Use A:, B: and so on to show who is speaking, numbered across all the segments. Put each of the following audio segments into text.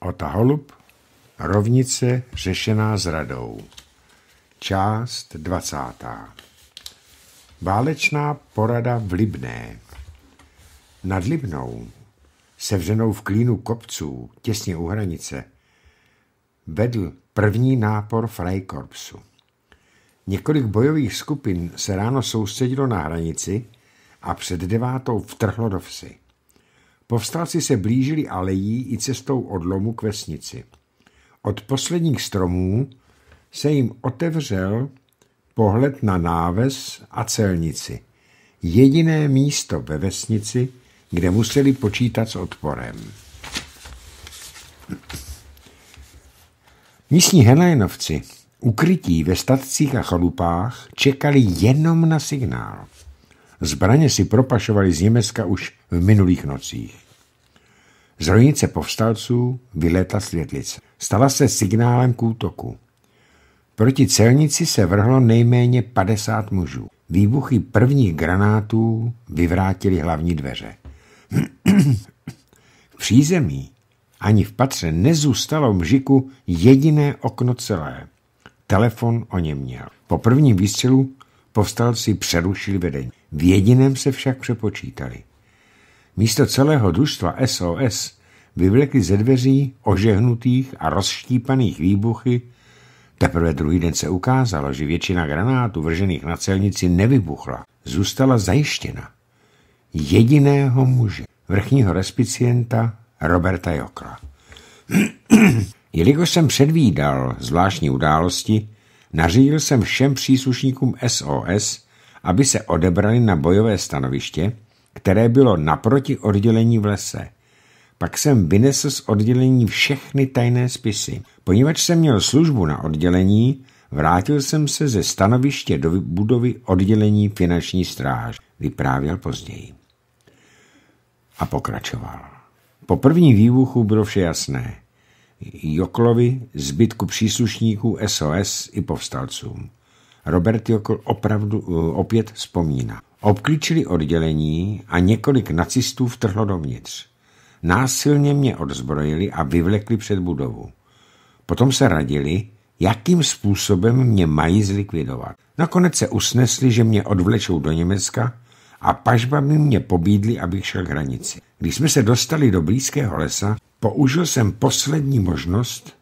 A: Ota Holub Rovnice řešená zradou Část 20. Válečná porada v Libné Nad Libnou, sevřenou v klínu kopců, těsně u hranice, vedl první nápor Freikorpsu. Několik bojových skupin se ráno soustředilo na hranici a před devátou vtrhlo do vsi. Povstalci se blížili alejí i cestou od lomu k vesnici. Od posledních stromů se jim otevřel pohled na náves a celnici. Jediné místo ve vesnici, kde museli počítat s odporem. Místní Helénovci, ukrytí ve statcích a chalupách, čekali jenom na signál. Zbraně si propašovali z Německa už v minulých nocích. Z rojnice povstalců vyletla světlice. Stala se signálem k útoku. Proti celnici se vrhlo nejméně 50 mužů. Výbuchy prvních granátů vyvrátily hlavní dveře. v přízemí ani v patře nezůstalo mžiku jediné okno celé. Telefon o něm měl. Po prvním výstřelu povstalci přerušili vedení. V jediném se však přepočítali. Místo celého družstva SOS vyvlekli ze dveří ožehnutých a rozštípaných výbuchy. Teprve druhý den se ukázalo, že většina granátů vržených na celnici nevybuchla, zůstala zajištěna. Jediného muže, vrchního respicienta Roberta Jokla. Jelikož jsem předvídal zvláštní události, nařídil jsem všem příslušníkům SOS, aby se odebrali na bojové stanoviště, které bylo naproti oddělení v lese. Pak jsem vynesl z oddělení všechny tajné spisy. Poněvadž jsem měl službu na oddělení, vrátil jsem se ze stanoviště do budovy oddělení finanční stráž, vyprávěl později. A pokračoval. Po první výbuchu bylo vše jasné. Joklovi, zbytku příslušníků SOS i povstalcům. Robert Jokl opravdu eh, opět vzpomíná. Obklíčili oddělení a několik nacistů vtrhlo dovnitř. Násilně mě odzbrojili a vyvlekli před budovu. Potom se radili, jakým způsobem mě mají zlikvidovat. Nakonec se usnesli, že mě odvlečou do Německa a pažbami mě pobídli, abych šel k hranici. Když jsme se dostali do blízkého lesa, použil jsem poslední možnost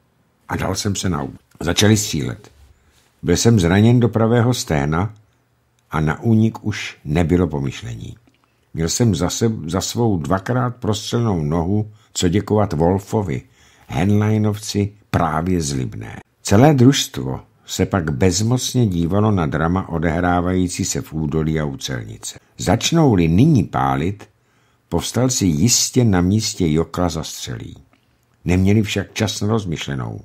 A: a dal jsem se na úplně. Začali střílet. Byl jsem zraněn do pravého sténa, a na únik už nebylo pomyšlení. Měl jsem za, se, za svou dvakrát prostřelnou nohu co děkovat Wolfovi, Henleinovci právě z Libné. Celé družstvo se pak bezmocně dívalo na drama odehrávající se v údolí a u celnice. Začnou-li nyní pálit, povstalci jistě na místě Jokla zastřelí. Neměli však čas na rozmyšlenou.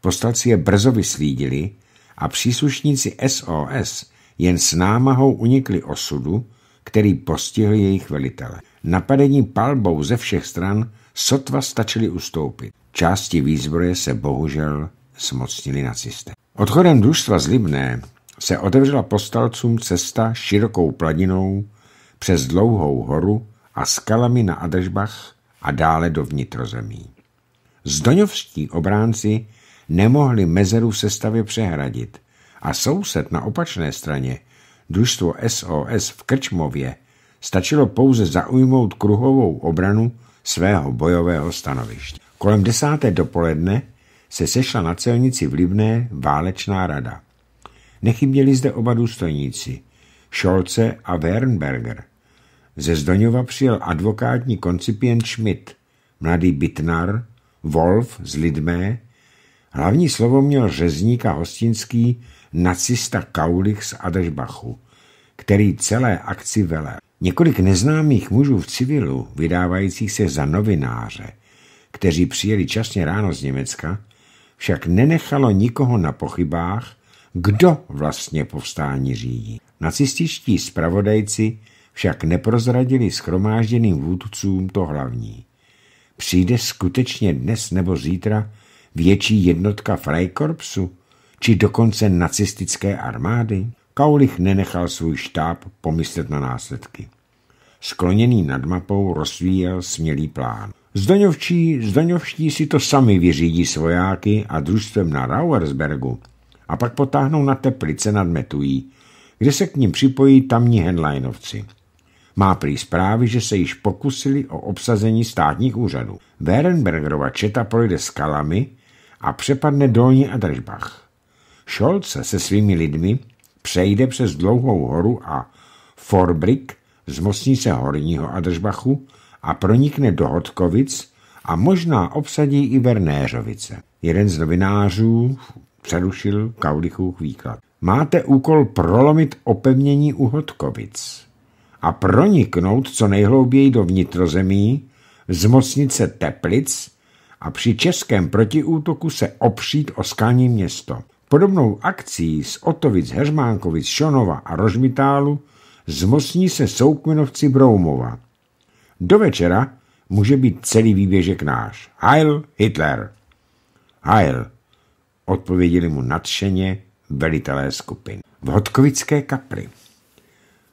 A: Postalci je brzo vyslídili a příslušníci SOS jen s námahou unikli osudu, který postihl jejich velitele. Napadení palbou ze všech stran sotva stačili ustoupit. Části výzbroje se bohužel smocnili nacisté. Odchodem družstva z Libné se otevřela postalcům cesta širokou planinou přes dlouhou horu a skalami na Adržbach a dále do vnitrozemí. Zdoňovští obránci nemohli mezeru sestavě přehradit a soused na opačné straně, družstvo SOS v Krčmově, stačilo pouze zaujmout kruhovou obranu svého bojového stanoviště. Kolem desáté dopoledne se sešla na celnici v Libné válečná rada. Nechyběli zde oba důstojníci, Šolce a Wernberger. Ze Zdoňova přijel advokátní koncipient Schmidt, mladý Bitnar, Wolf z Lidmé. Hlavní slovo měl řezník a hostinský nacista Kaulich z Adešbachu, který celé akci vele. Několik neznámých mužů v civilu, vydávajících se za novináře, kteří přijeli časně ráno z Německa, však nenechalo nikoho na pochybách, kdo vlastně povstání řídí. Nacističtí zpravodajci však neprozradili schromážděným vůdcům to hlavní. Přijde skutečně dnes nebo zítra větší jednotka Freikorpsu? či dokonce nacistické armády? Kaulich nenechal svůj štáb pomyslet na následky. Skloněný nad mapou rozvíjel smělý plán. Zdoňovčí, zdoňovští si to sami vyřídí svojáky a družstvem na Rauersbergu a pak potáhnou na Teplice nad Metují, kde se k ním připojí tamní henlajnovci. Má prý zprávy, že se již pokusili o obsazení státních úřadů. Werenbergerova četa projde skalami a přepadne dolní držbach. Scholze se svými lidmi přejde přes dlouhou horu a Forbrick zmocní se horního Adržbachu a pronikne do Hodkovic a možná obsadí i Vernéřovice. Jeden z novinářů přerušil Kaulichův výklad. Máte úkol prolomit opevnění u Hodkovic a proniknout co nejhlouběji do vnitrozemí, zmocnit se Teplic a při českém protiútoku se opřít o skalní město. Podobnou akcí z Otovic, Heřmánkovic, Šonova a Rožmitálu zmocní se soukmenovci Broumova. Do večera může být celý výběžek náš. Heil Hitler! Heil! Odpověděli mu nadšeně velitelé skupin. V Hodkovické kapli.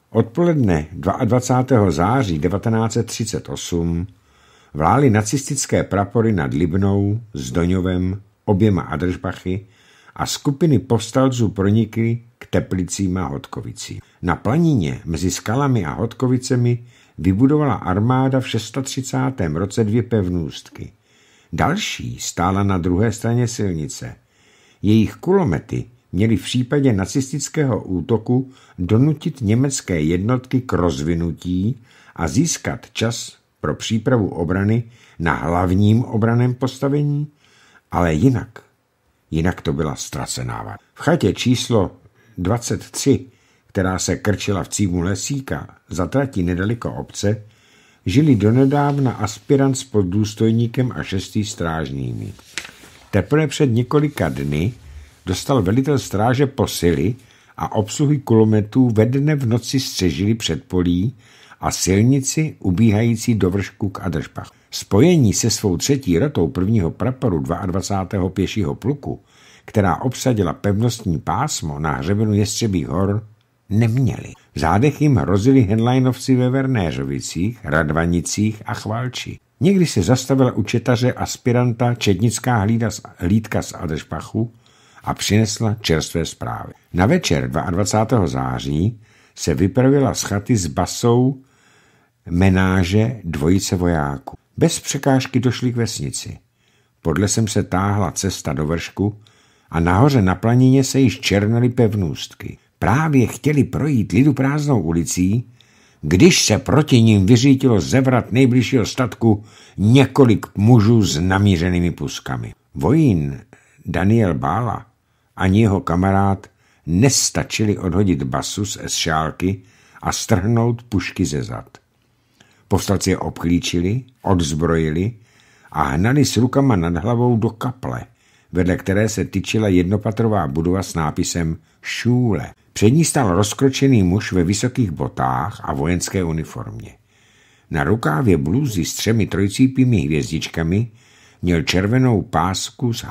A: Odpoledne 22. září 1938 vlály nacistické prapory nad Libnou, Zdoňovem, oběma Adržbachy a skupiny povstalců pronikly k Teplicím a Hodkovicím. Na planině mezi skalami a Hodkovicemi vybudovala armáda v 630. roce dvě pevnůstky. Další stála na druhé straně silnice. Jejich kulomety měly v případě nacistického útoku donutit německé jednotky k rozvinutí a získat čas pro přípravu obrany na hlavním obraném postavení, ale jinak jinak to byla ztracená. V chatě číslo 23, která se krčila v címu lesíka, zatratí nedaleko obce, žili donedávna aspirant s poddůstojníkem a šestý strážními. Teprve před několika dny dostal velitel stráže posily a obsluhy kulometů ve dne v noci střežili před polí a silnici ubíhající do vršku k Adršpach. Spojení se svou třetí rotou prvního praporu 22. pěšího pluku, která obsadila pevnostní pásmo na hřebenu Jestřebých hor, neměli. V zádech jim hrozili henlajnovci ve Vernéřovicích, Radvanicích a Chvalči. Někdy se zastavila u četaře aspiranta četnická hlída, hlídka z Adešpachu a přinesla čerstvé zprávy. Na večer 22. září se vypravila z chaty s basou menáže dvojice vojáků. Bez překážky došli k vesnici. Podle sem se táhla cesta do vršku a nahoře na planině se již černely pevnůstky. Právě chtěli projít lidu prázdnou ulicí, když se proti ním vyřítilo zevrat nejbližšího statku několik mužů s namířenými puskami. Vojín Daniel Bála ani jeho kamarád nestačili odhodit basu z šálky a strhnout pušky ze zad. Povstalci je obklíčili, odzbrojili a hnali s rukama nad hlavou do kaple, vedle které se tyčila jednopatrová budova s nápisem Šůle. Před ní stál rozkročený muž ve vysokých botách a vojenské uniformě. Na rukávě bluzy s třemi trojcípými hvězdičkami měl červenou pásku s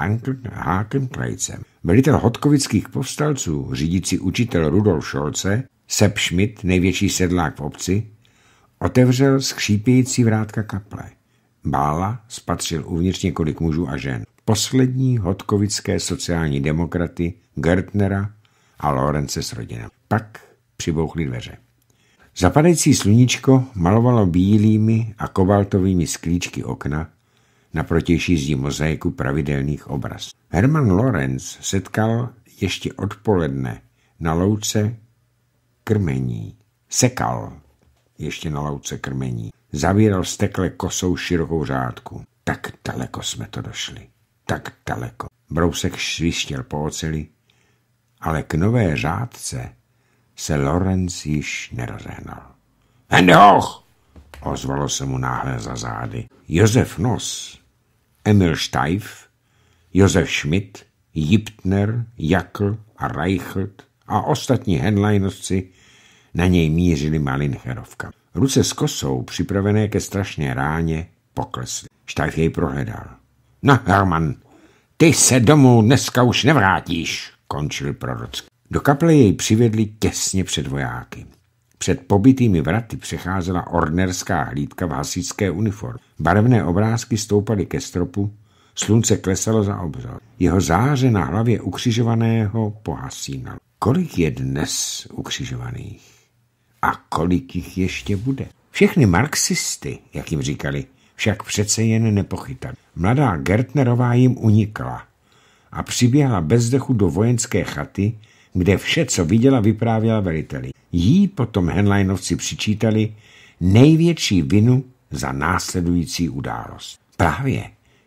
A: Hákem krajcem. Velitel hodkovických povstalců, řídící učitel Rudolf Šolce, Sepp Schmidt, největší sedlák v obci, Otevřel skřípějící vrátka kaple. Bála spatřil uvnitř několik mužů a žen. Poslední hodkovické sociální demokraty Gertnera a Lorence s rodinou. Pak přibouchly dveře. Zapadající sluníčko malovalo bílými a kobaltovými sklíčky okna, na protější zdi mozaiku pravidelných obraz. Herman Lorenz setkal ještě odpoledne na louce krmení. Sekal ještě na louce krmení. Zavíral stekle kosou širokou řádku. Tak daleko jsme to došli. Tak daleko. Brousek švištěl po oceli, ale k nové řádce se Lorenz již nerozehnal.
B: Hendoch!
A: ozvalo se mu náhle za zády. Josef Nos, Emil Steif, Josef Schmidt, Jiptner, Jakl a Reichelt a ostatní henleinovci na něj mířili Malincherovka. Ruce s kosou, připravené ke strašné ráně, poklesly. Štajf jej prohledal. No, Herman, ty se domů dneska už nevrátíš, končil prorocky. Do kaple jej přivedli těsně před vojáky. Před pobytými vraty přecházela ordnerská hlídka v hasičské uniformě. Barevné obrázky stoupaly ke stropu, slunce klesalo za obzor. Jeho záře na hlavě ukřižovaného pohasínal. Kolik je dnes ukřižovaných? A kolik jich ještě bude? Všechny marxisty, jak jim říkali, však přece jen nepochytali. Mladá Gertnerová jim unikla a přiběhla bezdechu do vojenské chaty, kde vše, co viděla, vyprávěla veliteli. Jí potom Henleinovci přičítali největší vinu za následující událost. Právě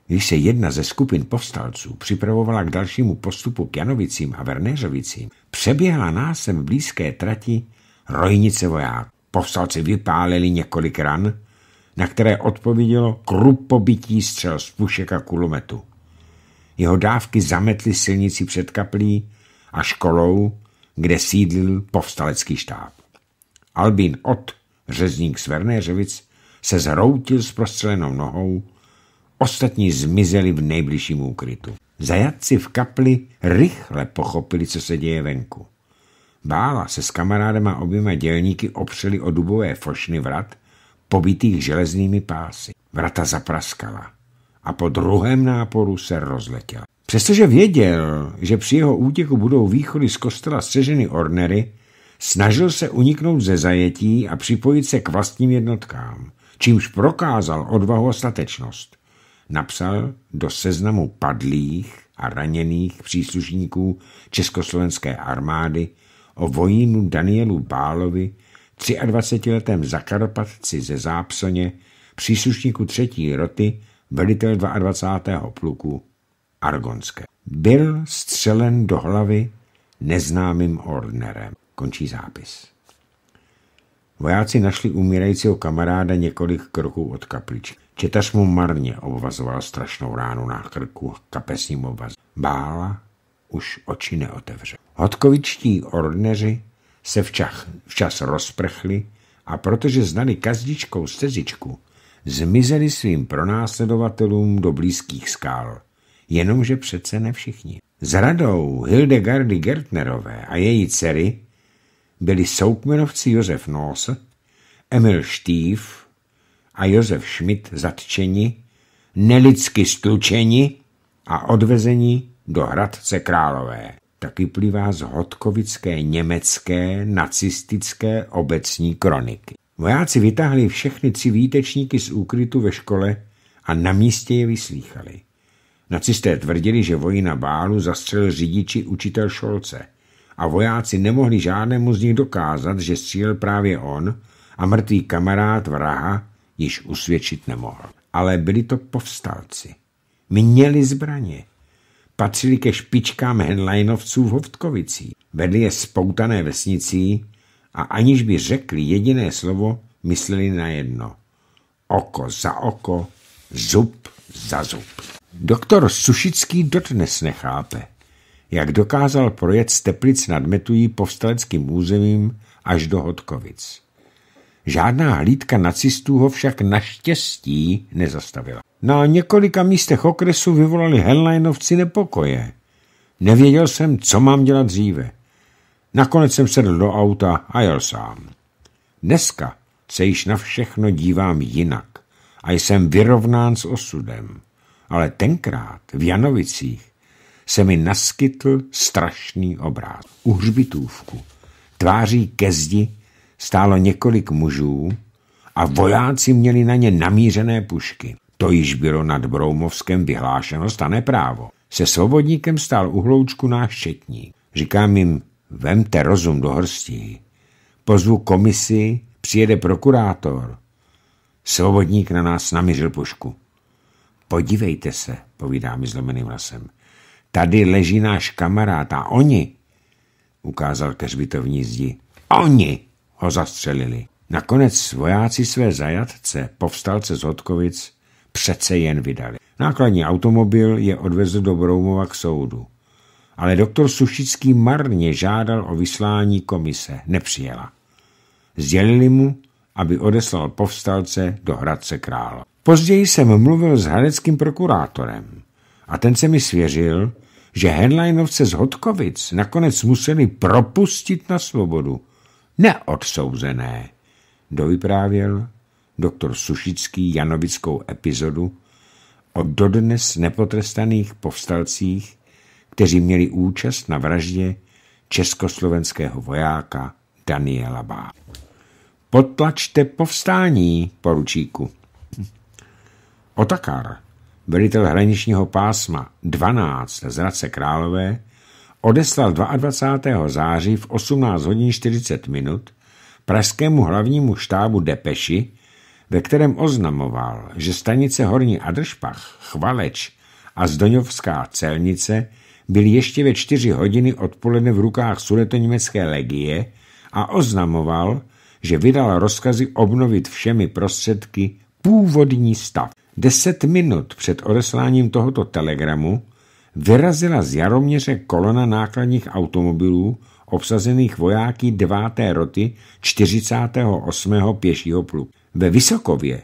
A: když se jedna ze skupin povstalců připravovala k dalšímu postupu k Janovicím a Vernéřovicím, přeběhla násem blízké trati rojnice voják. Povstalci vypálili několik ran, na které odpovědělo krupobytí střel z pušek a kulometu. Jeho dávky zametly silnici před kaplí a školou, kde sídlil povstalecký štáb. Albín od řezník z Vernéřevic, se zhroutil s prostřelenou nohou, ostatní zmizeli v nejbližším úkrytu. Zajatci v kapli rychle pochopili, co se děje venku. Bála se s kamarádem a oběma dělníky opřeli o dubové fošny vrat, pobitých železnými pásy. Vrata zapraskala a po druhém náporu se rozletěla. Přestože věděl, že při jeho útěku budou východy z kostela střeženy ornery, snažil se uniknout ze zajetí a připojit se k vlastním jednotkám, čímž prokázal odvahu a statečnost. Napsal do seznamu padlých a raněných příslušníků Československé armády o vojínu Danielu Bálovi, 23-letém Zakarpatci ze Zápsoně, příslušníku třetí roty, velitel 22. pluku Argonské. Byl střelen do hlavy neznámým ordnerem. Končí zápis. Vojáci našli umírajícího kamaráda několik kroků od kapličky. Četař mu marně obvazoval strašnou ránu na krku kapesním obvazem. Bála už oči neotevře. Hodkovičtí ordneři se včas, včas rozprchli a protože znali kazdičkou stezičku, zmizeli svým pronásledovatelům do blízkých skál. Jenomže přece ne všichni. Za radou Hildegardy Gertnerové a její dcery byli soukmenovci Josef Nos, Emil Štýv a Josef Schmidt zatčeni, nelidsky stlučeni a odvezeni do Hradce Králové. Taky plivá z hodkovické německé nacistické obecní kroniky. Vojáci vytáhli všechny výtečníky z úkrytu ve škole a na místě je vyslýchali. Nacisté tvrdili, že vojina bálu zastřelil řidiči učitel Šolce a vojáci nemohli žádnému z nich dokázat, že střílel právě on a mrtvý kamarád vraha již usvědčit nemohl. Ale byli to povstalci. Měli zbraně patřili ke špičkám henlajnovců v Hovtkovicí. Vedli je spoutané vesnicí a aniž by řekli jediné slovo, mysleli na jedno. Oko za oko, zub za zub. Doktor Sušický dotnes nechápe, jak dokázal projet z Teplic nad Metují povstaleckým územím až do Hodkovic. Žádná hlídka nacistů ho však naštěstí nezastavila. Na několika místech okresu vyvolali Henleinovci nepokoje. Nevěděl jsem, co mám dělat dříve. Nakonec jsem sedl do auta a jel sám. Dneska se již na všechno dívám jinak a jsem vyrovnán s osudem. Ale tenkrát v Janovicích se mi naskytl strašný obráz. U hřbitůvku, tváří ke zdi, stálo několik mužů a vojáci měli na ně namířené pušky. To již bylo nad Broumovskem vyhlášeno stane právo. Se svobodníkem stál u hloučku náš četník. Říkám jim, vemte rozum do hrstí. Pozvu komisi, přijede prokurátor. Svobodník na nás namířil pušku. Podívejte se, povídá mi zlomeným hlasem. Tady leží náš kamarád a oni, ukázal ke zbytovní zdi. Oni ho zastřelili. Nakonec vojáci své zajatce, povstalce z Hodkovic, přece jen vydali. Nákladní automobil je odvezl do Broumova k soudu. Ale doktor Sušický marně žádal o vyslání komise. Nepřijela. Sdělili mu, aby odeslal povstalce do Hradce Krála. Později jsem mluvil s hradeckým prokurátorem a ten se mi svěřil, že Henleinovce z Hodkovic nakonec museli propustit na svobodu. Neodsouzené, dovyprávěl doktor Sušický janovickou epizodu o dodnes nepotrestaných povstalcích, kteří měli účast na vraždě československého vojáka Daniela Bá. Potlačte povstání, poručíku. Otakar, velitel hraničního pásma 12 z Hradce Králové, odeslal 22. září v 18 hodin 40 minut pražskému hlavnímu štábu Depeši, ve kterém oznamoval, že stanice Horní Adršpach, Chvaleč a Zdoňovská celnice byly ještě ve čtyři hodiny odpoledne v rukách sudetoněmecké legie a oznamoval, že vydal rozkazy obnovit všemi prostředky původní stav. Deset minut před odesláním tohoto telegramu vyrazila z Jaroměře kolona nákladních automobilů obsazených vojáky 9. roty 48. pěšího pluku. Ve Vysokově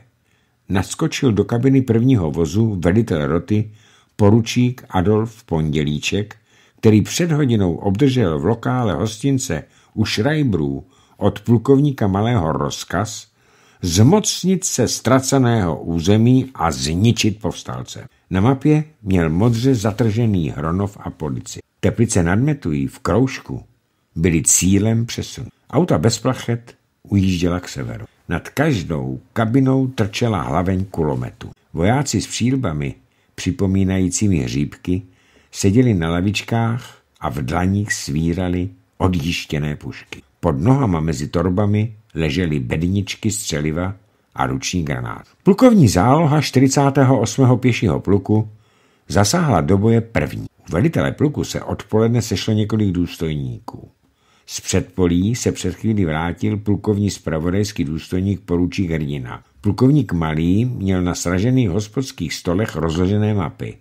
A: naskočil do kabiny prvního vozu velitel roty poručík Adolf Pondělíček, který před hodinou obdržel v lokále hostince u Šrajbrů od plukovníka Malého rozkaz zmocnit se ztraceného území a zničit povstalce. Na mapě měl modře zatržený Hronov a polici. Teplice nadmetují v kroužku byly cílem přesunu. Auta bez plachet ujížděla k severu. Nad každou kabinou trčela hlaveň kulometu. Vojáci s přílbami, připomínajícími hříbky, seděli na lavičkách a v dlaních svírali odjištěné pušky. Pod nohama mezi torbami ležely bedničky střeliva a ruční granát. Plukovní záloha 48. pěšího pluku zasáhla do boje první. U velitele pluku se odpoledne sešlo několik důstojníků. Z předpolí se před chvíli vrátil plukovní spravodajský důstojník poručík Hrdina. Plukovník Malý měl na sražených hospodských stolech rozložené mapy.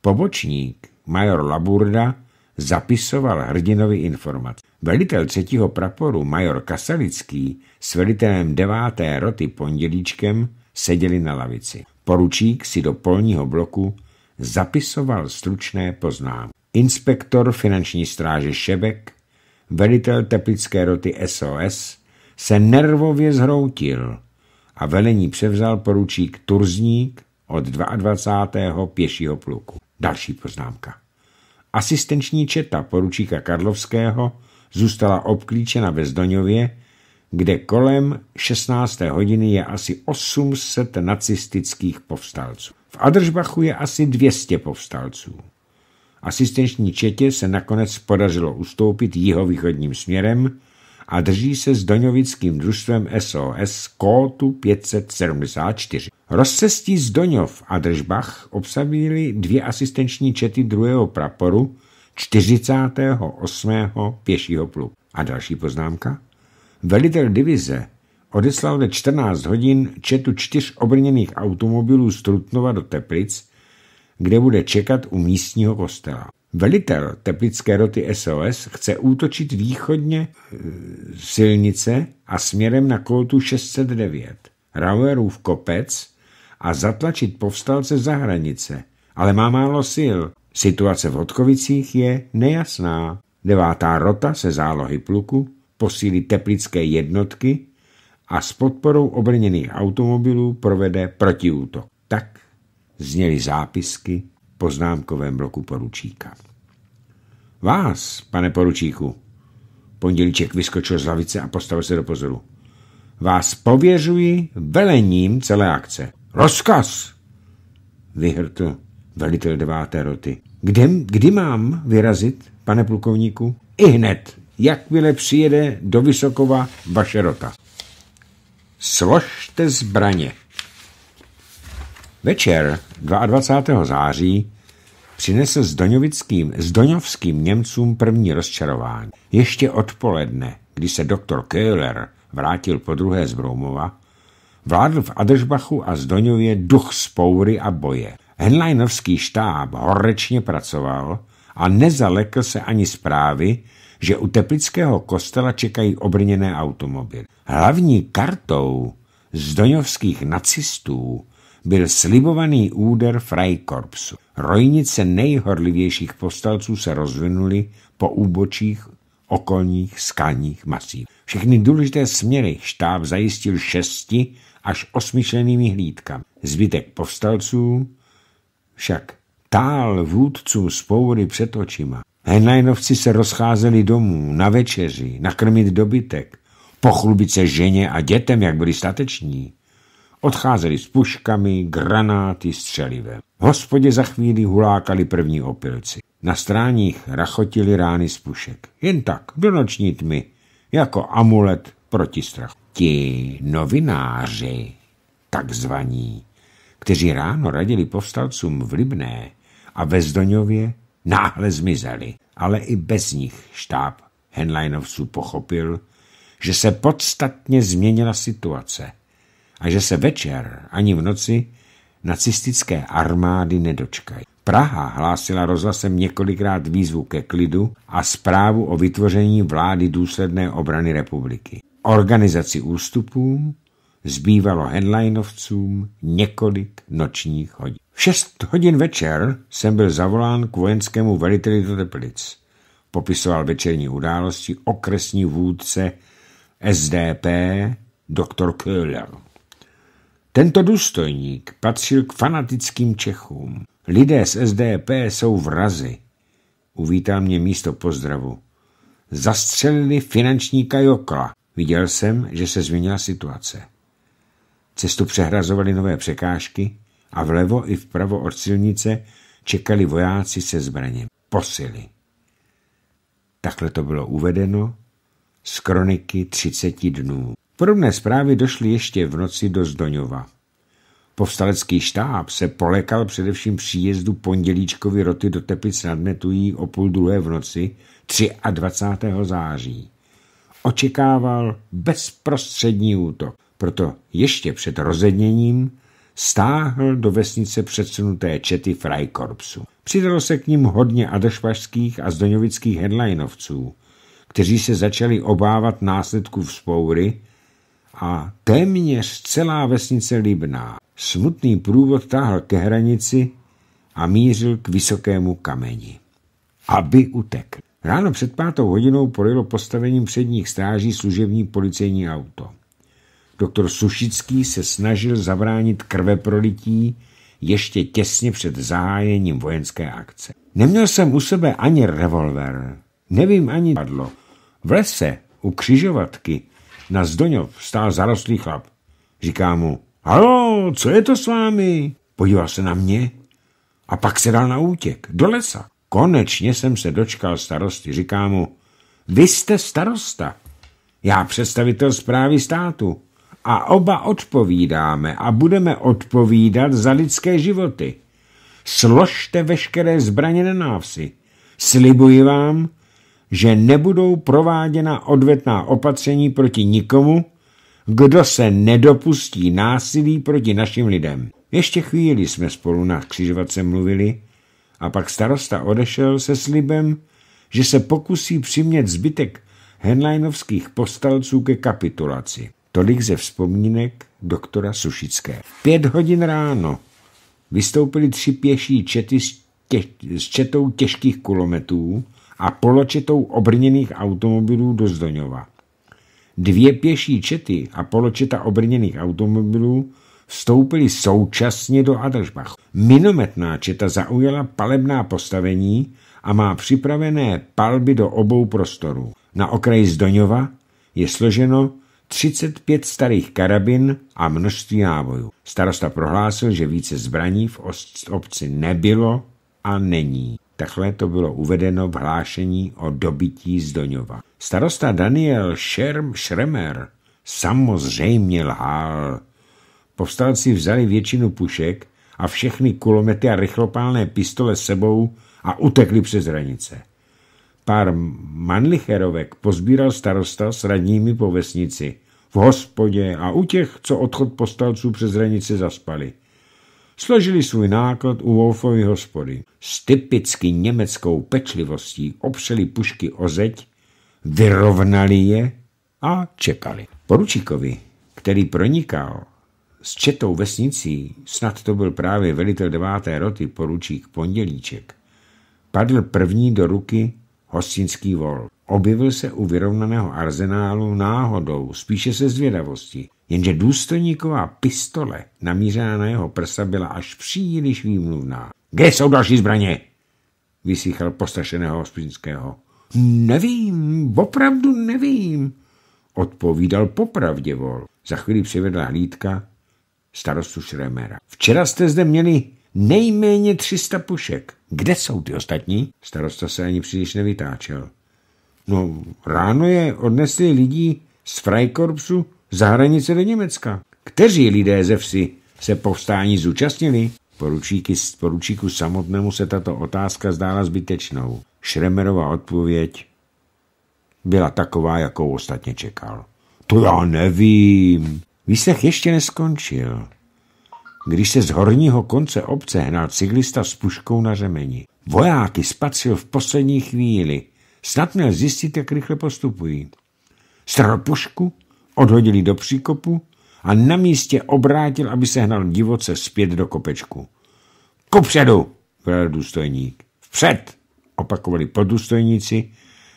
A: Pobočník, major Laburda, zapisoval hrdinovi informace. Velitel třetího praporu, major Kasalický, s velitelem deváté roty pondělíčkem seděli na lavici. Poručík si do polního bloku zapisoval stručné poznámky. Inspektor finanční stráže Šebek velitel teplické roty SOS, se nervově zhroutil a velení převzal poručík Turzník od 22. pěšího pluku. Další poznámka. Asistenční četa poručíka Karlovského zůstala obklíčena ve Zdoňově, kde kolem 16. hodiny je asi 800 nacistických povstalců. V Adržbachu je asi 200 povstalců. Asistenční četě se nakonec podařilo ustoupit jihovýchodním směrem a drží se s doňovickým družstvem SOS Kótu 574. Rozcestí z Doňov a Držbach obsadili dvě asistenční čety druhého praporu 48. pěšího pluku. A další poznámka? Velitel divize odeslal ve 14 hodin četu čtyř obrněných automobilů z Trutnova do Teplic kde bude čekat u místního kostela. Velitel teplické roty SOS chce útočit východně e, silnice a směrem na koltu 609, Rauerův kopec a zatlačit povstalce za hranice, ale má málo sil. Situace v Hodkovicích je nejasná. Devátá rota se zálohy pluku posílí teplické jednotky a s podporou obrněných automobilů provede protiútok. Tak zněly zápisky v poznámkovém bloku poručíka. Vás, pane poručíku, pondělíček vyskočil z lavice a postavil se do pozoru. Vás pověřuji velením celé akce. Rozkaz! Vyhrtl velitel deváté roty. Kde, kdy mám vyrazit, pane plukovníku? I hned, jakmile přijede do Vysokova vaše rota. Složte zbraně. Večer 22. září přinesl zdoňovickým, zdoňovským Němcům první rozčarování. Ještě odpoledne, kdy se doktor Köhler vrátil po druhé z Broumova, vládl v Adržbachu a Zdoňově duch spoury a boje. Henleinovský štáb horečně pracoval a nezalekl se ani zprávy, že u teplického kostela čekají obrněné automobily. Hlavní kartou zdoňovských nacistů byl slibovaný úder Freikorpsu. Rojnice nejhorlivějších povstalců se rozvinuly po úbočích okolních skalních masívů. Všechny důležité směry štáb zajistil šesti až osmyšlenými hlídkami. Zbytek povstalců však tál z spoury před očima. Henleinovci se rozcházeli domů, na večeři, nakrmit dobytek, pochlubit se ženě a dětem, jak byli stateční. Odcházeli s puškami, granáty, střelivem. V hospodě za chvíli hulákali první opilci. Na stráních rachotili rány z pušek. Jen tak, do noční tmy, jako amulet proti strachu. Ti novináři, takzvaní, kteří ráno radili povstalcům v Libné a ve Zdoňově, náhle zmizeli. Ale i bez nich štáb Henleinovců pochopil, že se podstatně změnila situace – a že se večer ani v noci nacistické armády nedočkají. Praha hlásila rozhlasem několikrát výzvu ke klidu a zprávu o vytvoření vlády důsledné obrany republiky. Organizaci ústupů zbývalo headlinovcům několik nočních hodin. V šest hodin večer jsem byl zavolán k vojenskému veliteli do Teplic. Popisoval večerní události okresní vůdce SDP dr. Köhler. Tento důstojník patřil k fanatickým Čechům. Lidé z SDP jsou vrazy. Uvítá mě místo pozdravu. Zastřelili finančníka Jokla. Viděl jsem, že se změnila situace. Cestu přehrazovali nové překážky a vlevo i vpravo od silnice čekali vojáci se zbraněm. Posily. Takhle to bylo uvedeno z kroniky 30 dnů. Podobné zprávy došly ještě v noci do Zdoňova. Povstalecký štáb se polekal především příjezdu pondělíčkovy roty do Tepic nad Metují o půl druhé v noci 23. září. Očekával bezprostřední útok, proto ještě před rozedněním stáhl do vesnice předsunuté čety Freikorpsu. Přidalo se k ním hodně adešpašských a zdoňovických headlinovců, kteří se začali obávat následků vzpoury a téměř celá vesnice Libná. Smutný průvod táhl ke hranici a mířil k vysokému kameni. Aby utekl. Ráno před pátou hodinou projelo postavením předních stráží služební policejní auto. Doktor Sušický se snažil zabránit krve prolití ještě těsně před zahájením vojenské akce. Neměl jsem u sebe ani revolver, nevím ani padlo. V lese, u křižovatky, na Zdoňov stál zarostlý chlap. Říká mu, halo, co je to s vámi? Podíval se na mě a pak se dal na útěk, do lesa. Konečně jsem se dočkal starosty. Říká mu, vy jste starosta. Já představitel zprávy státu. A oba odpovídáme a budeme odpovídat za lidské životy. Složte veškeré zbraně na návsi. Slibuji vám, že nebudou prováděna odvetná opatření proti nikomu, kdo se nedopustí násilí proti našim lidem. Ještě chvíli jsme spolu na křižovatce mluvili a pak starosta odešel se slibem, že se pokusí přimět zbytek henleinovských postalců ke kapitulaci. Tolik ze vzpomínek doktora Sušické. Pět hodin ráno vystoupili tři pěší čety s, tě, s četou těžkých kulometů, a poločetou obrněných automobilů do Zdoňova. Dvě pěší čety a poločeta obrněných automobilů vstoupily současně do Adržbachu. Minometná četa zaujala palebná postavení a má připravené palby do obou prostorů. Na okraji Zdoňova je složeno 35 starých karabin a množství nábojů. Starosta prohlásil, že více zbraní v obci nebylo a není. Takhle to bylo uvedeno v hlášení o dobití Zdoňova. Starosta Daniel Šerm Šremer samozřejmě lhal. Povstalci vzali většinu pušek a všechny kulomety a rychlopálné pistole sebou a utekli přes hranice. Pár manlicherovek pozbíral starosta s radními po vesnici, v hospodě a u těch, co odchod postalců přes hranice zaspali – složili svůj náklad u Wolfovy hospody. S typicky německou pečlivostí opřeli pušky o zeď, vyrovnali je a čekali. Poručíkovi, který pronikal s četou vesnicí, snad to byl právě velitel deváté roty, poručík Pondělíček, padl první do ruky hostinský vol. Objevil se u vyrovnaného arzenálu náhodou, spíše se zvědavosti, jenže důstojníková pistole namířená na jeho prsa byla až příliš výmluvná. Kde jsou další zbraně? Vysíchal postrašeného hospodinského. Nevím, opravdu nevím, odpovídal popravdě vol. Za chvíli přivedla hlídka starostu Šremera. Včera jste zde měli nejméně 300 pušek. Kde jsou ty ostatní? Starosta se ani příliš nevytáčel. No, ráno je odnesli lidí z Freikorpsu za hranice do Německa. Kteří lidé ze vsi se povstání zúčastnili? Poručíky, poručíku samotnému se tato otázka zdála zbytečnou. Šremerová odpověď byla taková, jakou ostatně čekal. To já nevím. Výslech ještě neskončil. Když se z horního konce obce hnal cyklista s puškou na řemeni. Vojáky spatřil v poslední chvíli. Snad měl zjistit, jak rychle postupují. Staropušku odhodili do příkopu a na místě obrátil, aby se hnal divoce zpět do kopečku. Kupředu, velel důstojník. Vpřed, opakovali podůstojníci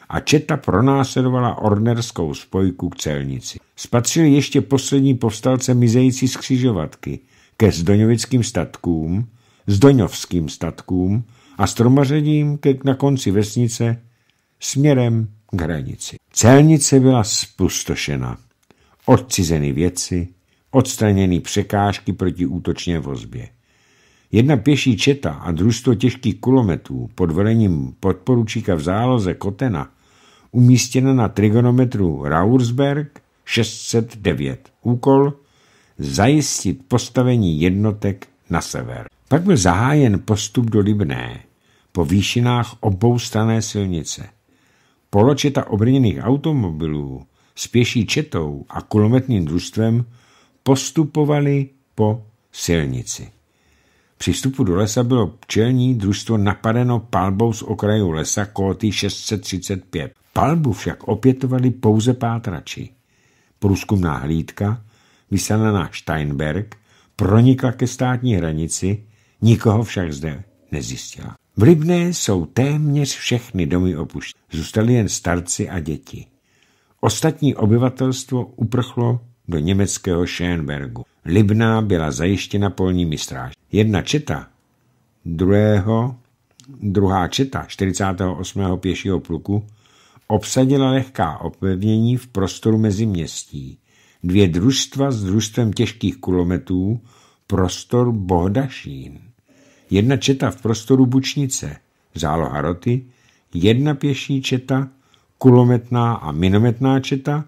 A: a četa pronásledovala ornerskou spojku k celnici. Spatřili ještě poslední povstalce mizející z křižovatky ke zdoňovickým statkům, zdoňovským statkům a stromařením ke, na konci vesnice směrem k hranici. Celnice byla spustošena, odcizeny věci, odstraněny překážky proti útočné vozbě. Jedna pěší četa a družstvo těžkých kulometů pod velením podporučíka v záloze Kotena umístěna na trigonometru Raursberg 609. Úkol zajistit postavení jednotek na sever. Pak byl zahájen postup do Libné po výšinách obou strané silnice – Poločeta obrněných automobilů s pěší četou a kulometným družstvem postupovali po silnici. Při vstupu do lesa bylo pčelní družstvo napadeno palbou z okraju lesa kóty 635. Palbu však opětovali pouze pátrači. Průzkumná hlídka, vysaná na Steinberg, pronikla ke státní hranici, nikoho však zde nezjistila. V Libné jsou téměř všechny domy opuštěny. Zůstali jen starci a děti. Ostatní obyvatelstvo uprchlo do německého Schönbergu. Libná byla zajištěna polními stráž. Jedna četa druhého, druhá četa 48. pěšího pluku obsadila lehká opevnění v prostoru mezi městí. Dvě družstva s družstvem těžkých kulometů prostor Bohdašín jedna četa v prostoru Bučnice, záloha roty, jedna pěší četa, kulometná a minometná četa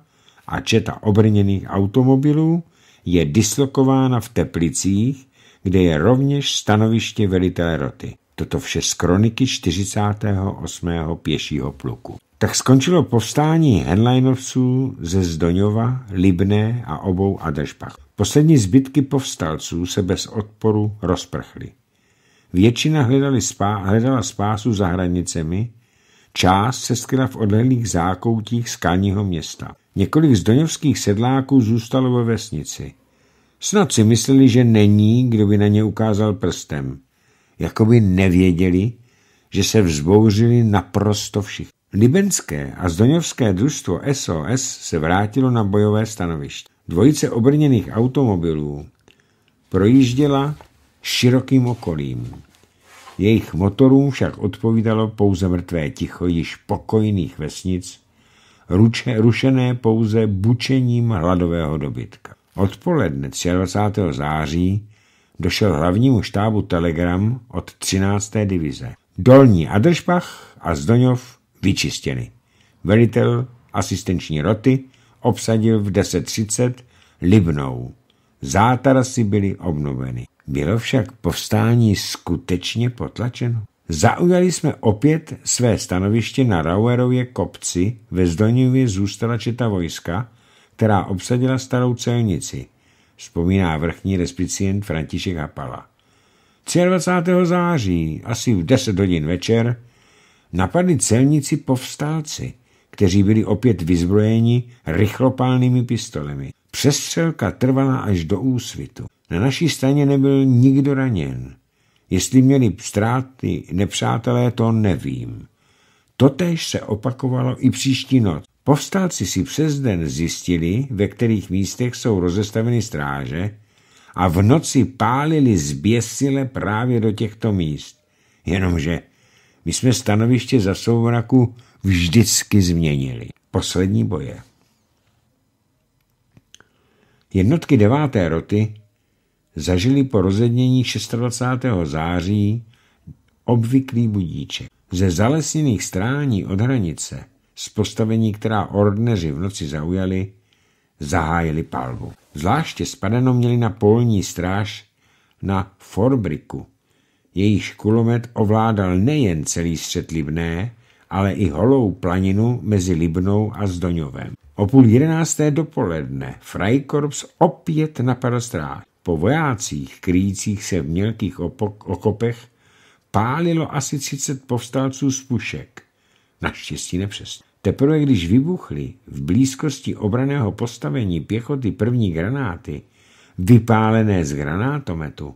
A: a četa obrněných automobilů je dislokována v Teplicích, kde je rovněž stanoviště velitelé roty. Toto vše z kroniky 48. pěšího pluku. Tak skončilo povstání Henleinovců ze Zdoňova, Libné a obou Adešpach. Poslední zbytky povstalců se bez odporu rozprchly. Většina hledali spá, hledala spásu za hranicemi, část se skryla v odlehlých zákoutích skalního města. Několik z doněvských sedláků zůstalo ve vesnici. Snad si mysleli, že není, kdo by na ně ukázal prstem. Jakoby nevěděli, že se vzbouřili naprosto všichni. Libenské a Zdoňovské družstvo SOS se vrátilo na bojové stanoviště. Dvojice obrněných automobilů projížděla širokým okolím. Jejich motorům však odpovídalo pouze mrtvé ticho již pokojných vesnic, ruče, rušené pouze bučením hladového dobytka. Odpoledne 23. září došel hlavnímu štábu telegram od 13. divize. Dolní Adršpach a Zdoňov vyčistěny. Velitel asistenční roty obsadil v 10.30 Libnou. Zátarasy byly obnoveny. Bylo však povstání skutečně potlačeno. Zaujali jsme opět své stanoviště na Rauerově kopci, ve Zdoňově zůstala četa vojska, která obsadila starou celnici, vzpomíná vrchní respicient František Apala. 23. září, asi v 10 hodin večer, napadli celnici povstalci, kteří byli opět vyzbrojeni rychlopálnými pistolemi. Přestřelka trvala až do úsvitu. Na naší straně nebyl nikdo raněn. Jestli měli ztráty nepřátelé, to nevím. Totež se opakovalo i příští noc. Povstalci si přes den zjistili, ve kterých místech jsou rozestaveny stráže a v noci pálili zběsile právě do těchto míst. Jenomže my jsme stanoviště za souvraku vždycky změnili. Poslední boje. Jednotky deváté roty zažili po rozednění 26. září obvyklý budíček. Ze zalesněných strání od hranice, z postavení, která ordneři v noci zaujali, zahájili palbu. Zvláště spadeno měli na polní stráž na Forbriku. Jejíž kulomet ovládal nejen celý střed Libné, ale i holou planinu mezi Libnou a Zdoňovem. O půl jedenácté dopoledne Freikorps opět napadl stráž. Po vojácích, kryjících se v mělkých okopech, pálilo asi 30 povstalců z pušek. Naštěstí nepřesně. Teprve když vybuchly v blízkosti obraného postavení pěchoty první granáty, vypálené z granátometu,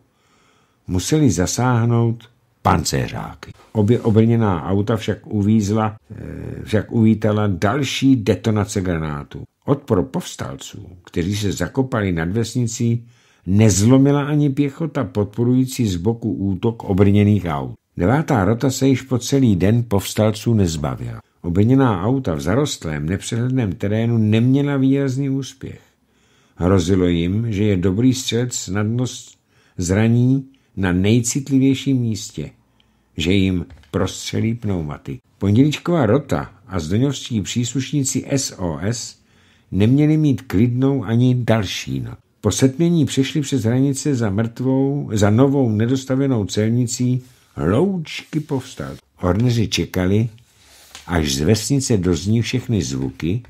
A: museli zasáhnout pancéřáky. Obě obrněná auta však, uvízla, eh, však uvítala další detonace granátů. Odpor povstalců, kteří se zakopali nad vesnicí, nezlomila ani pěchota podporující z boku útok obrněných aut. Devátá rota se již po celý den povstalců nezbavila. Obrněná auta v zarostlém, nepřehledném terénu neměla výrazný úspěch. Hrozilo jim, že je dobrý střelec snadnost zraní na nejcitlivějším místě, že jim prostřelí pneumaty. Pondělíčková rota a zdoňovští příslušníci SOS neměli mít klidnou ani další noc. Po setmění přešli přes hranice za mrtvou, za novou nedostavenou celnicí loučky povstat. Horneři čekali, až z vesnice dozní všechny zvuky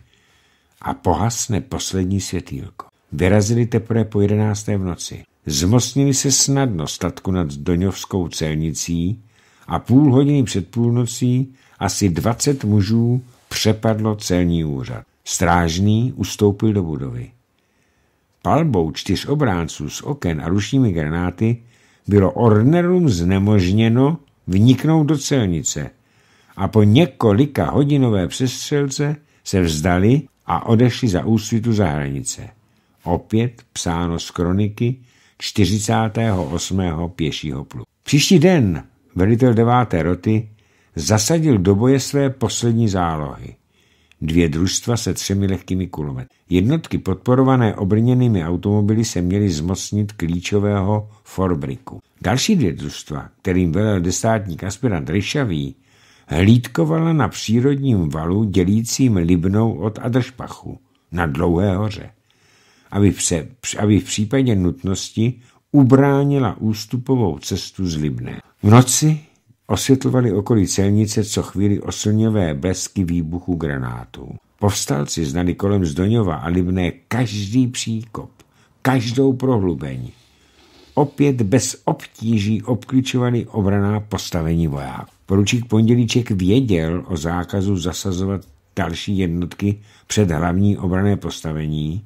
A: a pohasne poslední světýlko. Vyrazili teprve po jedenácté v noci. Zmocnili se snadno statku nad Doňovskou celnicí a půl hodiny před půlnocí asi 20 mužů přepadlo celní úřad. Strážný ustoupil do budovy palbou čtyř obránců z oken a rušními granáty bylo Ornerům znemožněno vniknout do celnice a po několika hodinové přestřelce se vzdali a odešli za úsvitu za hranice. Opět psáno z kroniky 48. pěšího pluku. Příští den velitel deváté roty zasadil do boje své poslední zálohy dvě družstva se třemi lehkými kulomety. Jednotky podporované obrněnými automobily se měly zmocnit klíčového forbriku. Další dvě družstva, kterým velel desátník aspirant Ryšavý, hlídkovala na přírodním valu dělícím Libnou od Adršpachu na Dlouhé hoře, aby, pře, aby v případě nutnosti ubránila ústupovou cestu z Libné. V noci Osvětlovali okolí celnice co chvíli oslňové blesky výbuchu granátů. Povstalci znali kolem Zdoňova a Libné každý příkop, každou prohlubeň. Opět bez obtíží obklíčovali obraná postavení vojáků. Poručík Pondělíček věděl o zákazu zasazovat další jednotky před hlavní obrané postavení,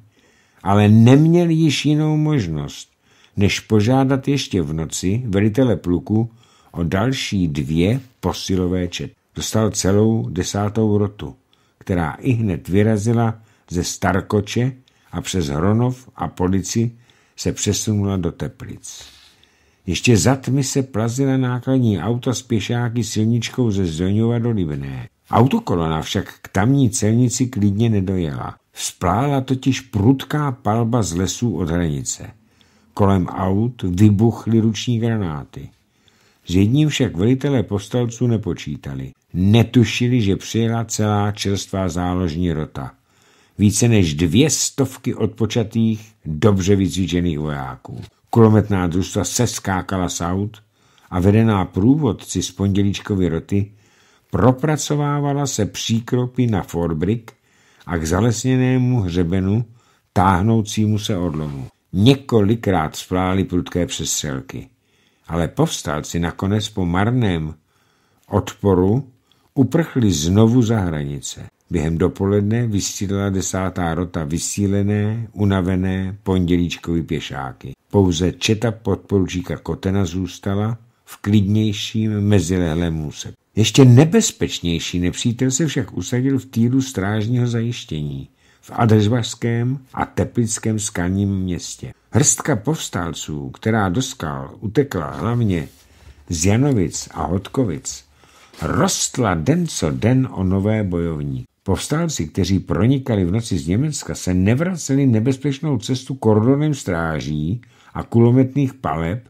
A: ale neměl již jinou možnost, než požádat ještě v noci velitele pluku o další dvě posilové čet. Dostal celou desátou rotu, která i hned vyrazila ze Starkoče a přes Hronov a Polici se přesunula do Teplic. Ještě za tmy se plazila nákladní auta s pěšáky silničkou ze Zdoňova do Libné. Autokolona však k tamní celnici klidně nedojela. Splála totiž prudká palba z lesů od hranice. Kolem aut vybuchly ruční granáty. S jedním však velitelé povstalců nepočítali. Netušili, že přijela celá čerstvá záložní rota. Více než dvě stovky odpočatých, dobře vycvičených vojáků. Kulometná družstva seskákala z a vedená průvodci z pondělíčkovy roty propracovávala se příkropy na Forbrick a k zalesněnému hřebenu táhnoucímu se odlomu. Několikrát splály prudké přestřelky ale povstalci nakonec po marném odporu uprchli znovu za hranice. Během dopoledne vystřídala desátá rota vysílené, unavené pondělíčkovi pěšáky. Pouze četa podporučíka Kotena zůstala v klidnějším mezilehlém úsek. Ještě nebezpečnější nepřítel se však usadil v týlu strážního zajištění v adresbařském a teplickém skalním městě. Hrstka povstalců, která do skal utekla hlavně z Janovic a Hodkovic, rostla den co den o nové bojovní. Povstalci, kteří pronikali v noci z Německa, se nevraceli nebezpečnou cestu kordonem stráží a kulometných paleb,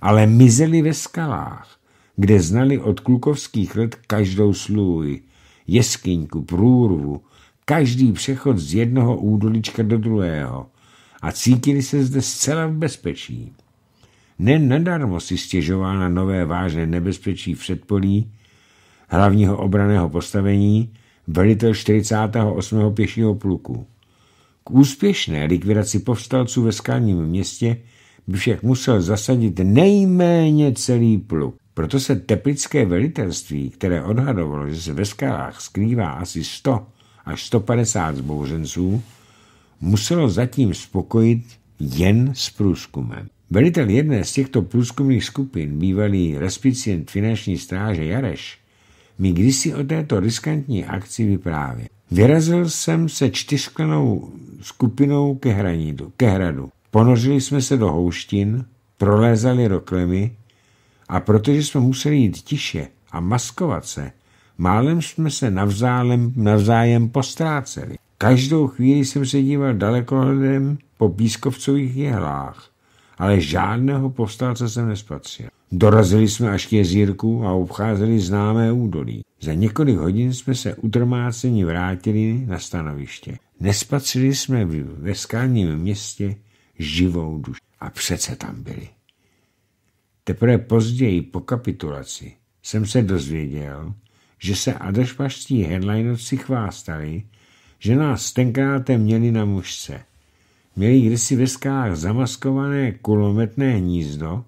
A: ale mizeli ve skalách, kde znali od klukovských let každou slůj, jeskyňku, průrvu, každý přechod z jednoho údolička do druhého – a cítili se zde zcela v bezpečí. Nen nadarmo si stěžoval na nové vážné nebezpečí v předpolí hlavního obraného postavení velitel 48. pěšního pluku. K úspěšné likvidaci povstalců ve skalním městě by však musel zasadit nejméně celý pluk. Proto se teplické velitelství, které odhadovalo, že se ve skalách skrývá asi 100 až 150 zbouřenců, muselo zatím spokojit jen s průzkumem. Velitel jedné z těchto průzkumných skupin, bývalý respicient finanční stráže Jareš, mi kdysi o této riskantní akci vyprávěl. Vyrazil jsem se čtyřklenou skupinou ke, hranidu, ke hradu. Ponořili jsme se do houštin, prolézali roklemi a protože jsme museli jít tiše a maskovat se, málem jsme se navzájem, navzájem postráceli. Každou chvíli jsem se díval dalekohledem po pískovcových jehlách, ale žádného povstalce jsem nespatřil. Dorazili jsme až k jezírku a obcházeli známé údolí. Za několik hodin jsme se utrmácení vrátili na stanoviště. Nespatřili jsme ve skalním městě živou duši. A přece tam byli. Teprve později, po kapitulaci, jsem se dozvěděl, že se adešpaští headlinovci chvástali, že nás tenkrát měli na mužce. Měli kdysi ve skách zamaskované kulometné hnízdo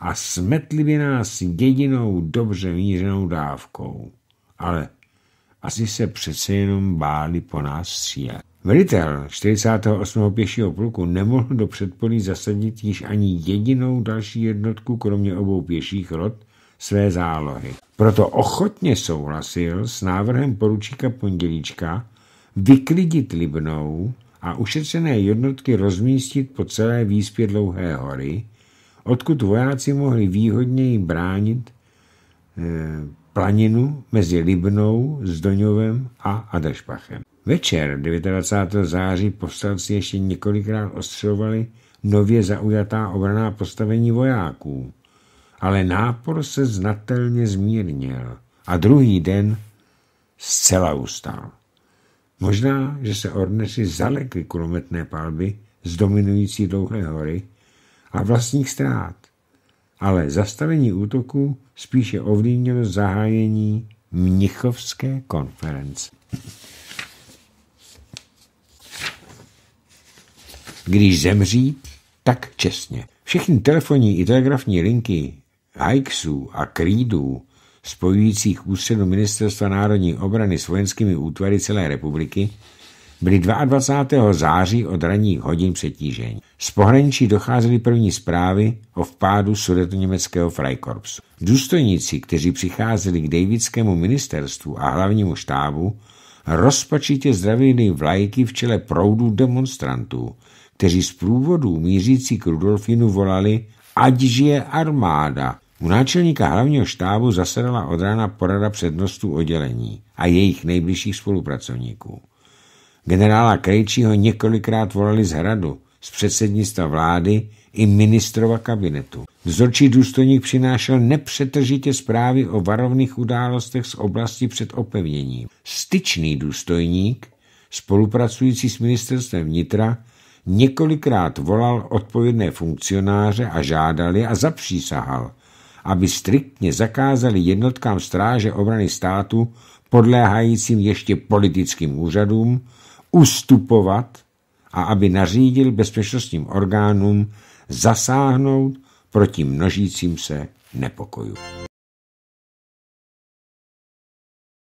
A: a smetli by nás jedinou dobře mířenou dávkou. Ale asi se přece jenom báli po nás střílet. Velitel 48. pěšího pluku nemohl do předpolí zasadit již ani jedinou další jednotku, kromě obou pěších rod, své zálohy. Proto ochotně souhlasil s návrhem poručíka Pondělíčka, vyklidit Libnou a ušetřené jednotky rozmístit po celé výspě Dlouhé hory, odkud vojáci mohli výhodněji bránit eh, planinu mezi Libnou, Zdoňovem a Adešpachem. Večer 29. září povstalci ještě několikrát ostřelovali nově zaujatá obraná postavení vojáků, ale nápor se znatelně zmírnil a druhý den zcela ustal. Možná, že se Ornesi zalekli kulometné palby z dominující dlouhé hory a vlastních ztrát, ale zastavení útoku spíše ovlivnilo zahájení Mnichovské konference. Když zemří, tak čestně. Všechny telefonní i telegrafní linky Hikesů a Creedů spojujících ústředu Ministerstva národní obrany s vojenskými útvary celé republiky, byly 22. září od ranních hodin přetížení. Z pohraničí docházely první zprávy o vpádu sudetoněmeckého Freikorpsu. Důstojníci, kteří přicházeli k Davidskému ministerstvu a hlavnímu štábu, rozpačitě zdravili vlajky v čele proudu demonstrantů, kteří z průvodů mířící k Rudolfinu volali Ať žije armáda, u náčelníka hlavního štábu zasedala od rána porada přednostů oddělení a jejich nejbližších spolupracovníků. Generála Krejčího několikrát volali z hradu, z předsednictva vlády i ministrova kabinetu. Vzorčí důstojník přinášel nepřetržitě zprávy o varovných událostech z oblasti před opevněním. Styčný důstojník, spolupracující s ministerstvem vnitra, několikrát volal odpovědné funkcionáře a žádali a zapřísahal, aby striktně zakázali jednotkám stráže obrany státu podléhajícím ještě politickým úřadům ustupovat a aby nařídil bezpečnostním orgánům zasáhnout proti množícím se nepokojům.